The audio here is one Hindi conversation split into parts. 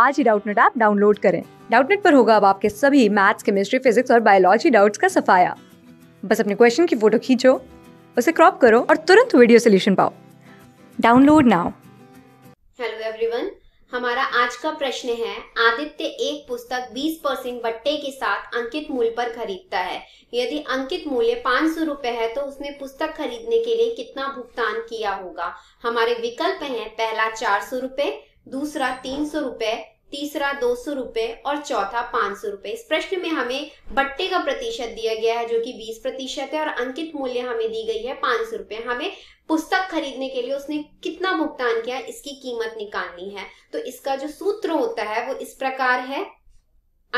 आज ही डाउटनेट ऐप डाउनलोड करें डाउटनेट पर होगा अब आपके सभी मैथ्स केमिस्ट्री फिजिक्स और बायोलॉजी डाउट्स का सफाया बस अपने क्वेश्चन की फोटो खींचो उसे क्रॉप करो और तुरंत वीडियो सोल्यूशन पाओ डाउनलोड नाउ हेलो एवरीवन हमारा आज का प्रश्न है आदित्य एक पुस्तक 20 परसेंट बट्टे के साथ अंकित मूल्य पर खरीदता है यदि अंकित मूल्य पाँच सौ है तो उसने पुस्तक खरीदने के लिए कितना भुगतान किया होगा हमारे विकल्प हैं पहला चार सौ दूसरा तीन सौ रुपए तीसरा दो सौ रुपए और चौथा पांच सौ रुपए इस प्रश्न में हमें बट्टे का प्रतिशत दिया गया है जो कि बीस प्रतिशत है और अंकित मूल्य हमें दी गई है पांच सौ रुपए हमें पुस्तक खरीदने के लिए उसने कितना भुगतान किया इसकी कीमत निकालनी है तो इसका जो सूत्र होता है वो इस प्रकार है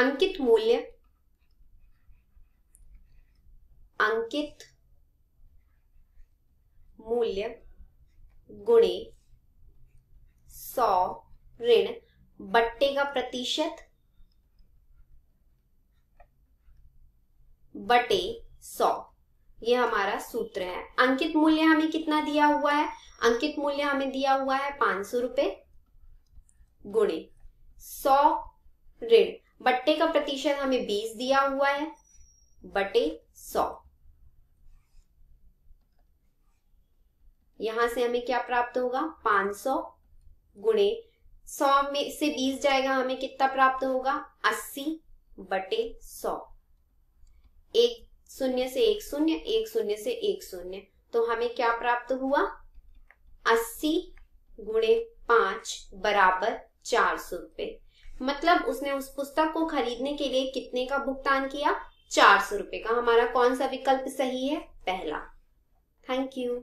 अंकित मूल्य अंकित मूल्य गुणे सौ ऋण बट्टे का प्रतिशत बटे सौ ये हमारा सूत्र है अंकित मूल्य हमें कितना दिया हुआ है अंकित मूल्य हमें दिया हुआ है पांच सौ रुपए गुणे सौ ऋण बट्टे का प्रतिशत हमें बीस दिया हुआ है बटे सौ यहां से हमें क्या प्राप्त होगा पांच सौ गुणे सौ में से बीस जाएगा हमें कितना प्राप्त होगा अस्सी बटे सौ एक शून्य से एक शून्य एक शून्य से एक शून्य तो हमें क्या प्राप्त हुआ अस्सी गुणे पांच बराबर चार सौ रुपए मतलब उसने उस पुस्तक को खरीदने के लिए कितने का भुगतान किया चार सौ रुपए का हमारा कौन सा विकल्प सही है पहला थैंक यू